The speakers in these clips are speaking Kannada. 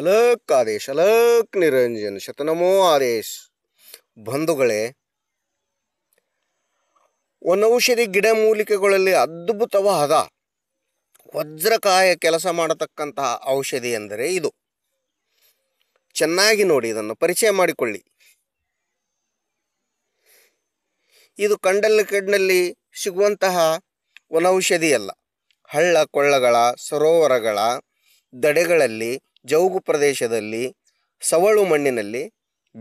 ಅಲಕ್ ಆದೇಶ್ ಅಲಕ್ ನಿರಂಜನ್ ಶತನಮೋ ಆದೇಶ್ ಬಂಧುಗಳೇ ಗಿಡ ಮೂಲಿಕೆಗಳಲ್ಲಿ ಅದ್ಭುತವಾದ ವಜ್ರಕಾಯ ಕೆಲಸ ಮಾಡತಕ್ಕಂತಹ ಔಷಧಿ ಎಂದರೆ ಇದು ಚೆನ್ನಾಗಿ ನೋಡಿ ಇದನ್ನು ಪರಿಚಯ ಮಾಡಿಕೊಳ್ಳಿ ಇದು ಕಂಡಲ್ಲಿ ಕಡ್ನಲ್ಲಿ ಸಿಗುವಂತಹ ಒನೌಷಧಿಯಲ್ಲ ಹಳ್ಳ ಕೊಳ್ಳಗಳ ಸರೋವರಗಳ ದಡೆಗಳಲ್ಲಿ ಜೌಗು ಪ್ರದೇಶದಲ್ಲಿ ಸವಳು ಮಣ್ಣಿನಲ್ಲಿ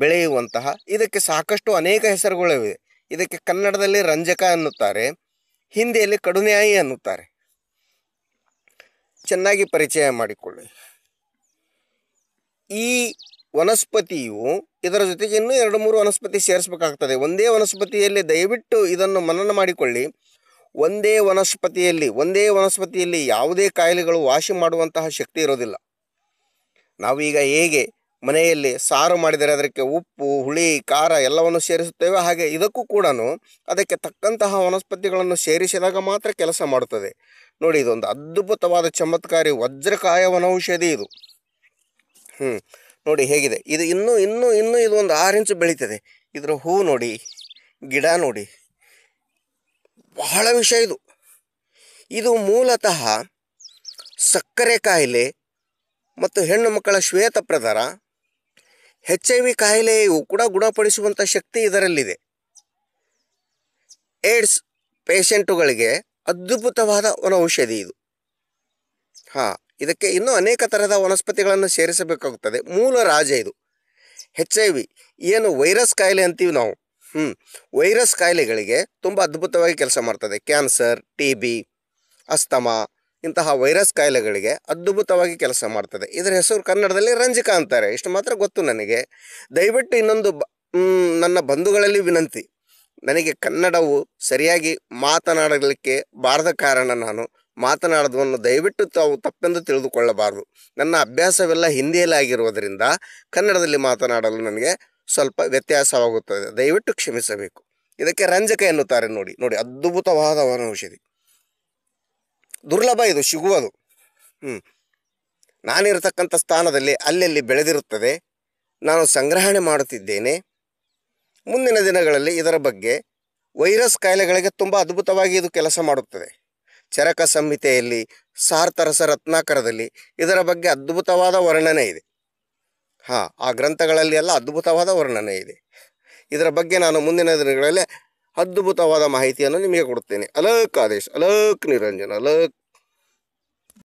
ಬೆಳೆಯುವಂತಹ ಇದಕ್ಕೆ ಸಾಕಷ್ಟು ಅನೇಕ ಹೆಸರುಗಳಿವೆ ಇದಕ್ಕೆ ಕನ್ನಡದಲ್ಲಿ ರಂಜಕ ಅನ್ನುತ್ತಾರೆ ಹಿಂದಿಯಲ್ಲಿ ಕಡುನ್ಯಾಯಿ ಅನ್ನುತ್ತಾರೆ ಚೆನ್ನಾಗಿ ಪರಿಚಯ ಮಾಡಿಕೊಳ್ಳಿ ಈ ವನಸ್ಪತಿಯು ಇದರ ಜೊತೆಗೆ ಇನ್ನೂ ಎರಡು ಮೂರು ವನಸ್ಪತಿ ಸೇರಿಸಬೇಕಾಗ್ತದೆ ಒಂದೇ ವನಸ್ಪತಿಯಲ್ಲಿ ದಯವಿಟ್ಟು ಇದನ್ನು ಮನನ ಮಾಡಿಕೊಳ್ಳಿ ಒಂದೇ ವನಸ್ಪತಿಯಲ್ಲಿ ಒಂದೇ ವನಸ್ಪತಿಯಲ್ಲಿ ಯಾವುದೇ ಕಾಯಿಲೆಗಳು ವಾಸಿ ಮಾಡುವಂತಹ ಶಕ್ತಿ ಇರೋದಿಲ್ಲ ನಾವೀಗ ಹೇಗೆ ಮನೆಯಲ್ಲಿ ಸಾರು ಮಾಡಿದರೆ ಅದಕ್ಕೆ ಉಪ್ಪು ಹುಳಿ ಖಾರ ಎಲ್ಲವನ್ನು ಸೇರಿಸುತ್ತೇವೆ ಹಾಗೆ ಇದಕ್ಕೂ ಕೂಡ ಅದಕ್ಕೆ ತಕ್ಕಂತಹ ವನಸ್ಪತಿಗಳನ್ನು ಸೇರಿಸಿದಾಗ ಮಾತ್ರ ಕೆಲಸ ಮಾಡುತ್ತದೆ ನೋಡಿ ಇದೊಂದು ಅದ್ಭುತವಾದ ಚಮತ್ಕಾರಿ ವಜ್ರಕಾಯ ವನೌಷಧಿ ಇದು ಹ್ಞೂ ನೋಡಿ ಹೇಗಿದೆ ಇದು ಇನ್ನೂ ಇನ್ನೂ ಇನ್ನೂ ಇದು ಒಂದು ಆರು ಇಂಚು ಬೆಳೀತದೆ ಇದರ ಹೂ ನೋಡಿ ಗಿಡ ನೋಡಿ ಬಹಳ ವಿಷಯ ಇದು ಇದು ಮೂಲತಃ ಸಕ್ಕರೆ ಕಾಯಿಲೆ ಮತ್ತು ಹೆಣ್ಣು ಮಕ್ಕಳ ಶ್ವೇತ ಪ್ರಧಾರ ಹೆಚ್ ಐ ವಿ ಕಾಯಿಲೆಯು ಕೂಡ ಗುಣಪಡಿಸುವಂಥ ಶಕ್ತಿ ಇದರಲ್ಲಿದೆ ಏಡ್ಸ್ ಪೇಷೆಂಟುಗಳಿಗೆ ಅದ್ಭುತವಾದ ಔಷಧಿ ಇದು ಹಾಂ ಇದಕ್ಕೆ ಇನ್ನೂ ಅನೇಕ ಥರದ ವನಸ್ಪತಿಗಳನ್ನು ಸೇರಿಸಬೇಕಾಗುತ್ತದೆ ಮೂಲ ರಾಜ ಇದು ಹೆಚ್ ಐ ವಿ ಏನು ವೈರಸ್ ಕಾಯಿಲೆ ಅಂತೀವಿ ನಾವು ಹ್ಞೂ ವೈರಸ್ ಕಾಯಿಲೆಗಳಿಗೆ ತುಂಬ ಅದ್ಭುತವಾಗಿ ಕೆಲಸ ಮಾಡ್ತದೆ ಕ್ಯಾನ್ಸರ್ ಟಿ ಬಿ ಅಸ್ತಮಾ ಇಂತಹ ವೈರಸ್ ಕಾಯಿಲೆಗಳಿಗೆ ಅದ್ಭುತವಾಗಿ ಕೆಲಸ ಮಾಡ್ತದೆ ಇದರ ಹೆಸರು ಕನ್ನಡದಲ್ಲಿ ರಂಜಕ ಅಂತಾರೆ ಇಷ್ಟು ಮಾತ್ರ ಗೊತ್ತು ನನಗೆ ದಯವಿಟ್ಟು ಇನ್ನೊಂದು ನನ್ನ ಬಂಧುಗಳಲ್ಲಿ ವಿನಂತಿ ನನಗೆ ಕನ್ನಡವು ಸರಿಯಾಗಿ ಮಾತನಾಡಲಿಕ್ಕೆ ಬಾರದ ಕಾರಣ ನಾನು ಮಾತನಾಡೋದನ್ನು ದಯವಿಟ್ಟು ತಾವು ತಪ್ಪೆಂದು ತಿಳಿದುಕೊಳ್ಳಬಾರದು ನನ್ನ ಅಭ್ಯಾಸವೆಲ್ಲ ಹಿಂದಿಯಲ್ಲಿ ಆಗಿರುವುದರಿಂದ ಕನ್ನಡದಲ್ಲಿ ಮಾತನಾಡಲು ನನಗೆ ಸ್ವಲ್ಪ ವ್ಯತ್ಯಾಸವಾಗುತ್ತದೆ ದಯವಿಟ್ಟು ಕ್ಷಮಿಸಬೇಕು ಇದಕ್ಕೆ ರಂಜಕ ಎನ್ನುತ್ತಾರೆ ನೋಡಿ ನೋಡಿ ಅದ್ಭುತವಾದ ವನ ಔಷಧಿ ದುರ್ಲಭ ಇದು ಸಿಗುವುದು ಹ್ಞೂ ನಾನಿರತಕ್ಕಂಥ ಸ್ಥಾನದಲ್ಲಿ ಅಲ್ಲೆಲ್ಲಿ ಬೆಳೆದಿರುತ್ತದೆ ನಾನು ಸಂಗ್ರಹಣೆ ಮಾಡುತ್ತಿದ್ದೇನೆ ಮುಂದಿನ ದಿನಗಳಲ್ಲಿ ಇದರ ಬಗ್ಗೆ ವೈರಸ್ ಕಾಯಿಲೆಗಳಿಗೆ ತುಂಬ ಅದ್ಭುತವಾಗಿ ಇದು ಕೆಲಸ ಮಾಡುತ್ತದೆ ಚರಕ ಸಂಹಿತೆಯಲ್ಲಿ ಸಾರ್ಥರಸ ರತ್ನಾಕರದಲ್ಲಿ ಇದರ ಬಗ್ಗೆ ಅದ್ಭುತವಾದ ವರ್ಣನೆ ಇದೆ ಹಾಂ ಆ ಗ್ರಂಥಗಳಲ್ಲಿ ಎಲ್ಲ ಅದ್ಭುತವಾದ ವರ್ಣನೆ ಇದೆ ಇದರ ಬಗ್ಗೆ ನಾನು ಮುಂದಿನ ದಿನಗಳಲ್ಲಿ ಅದ್ಭುತವಾದ ಮಾಹಿತಿಯನ್ನು ನಿಮಗೆ ಕೊಡುತ್ತೇನೆ ಅಲಕ್ ಆದೇಶ್ ಅಲಕ್ ನಿರಂಜನ ಅಲಕ್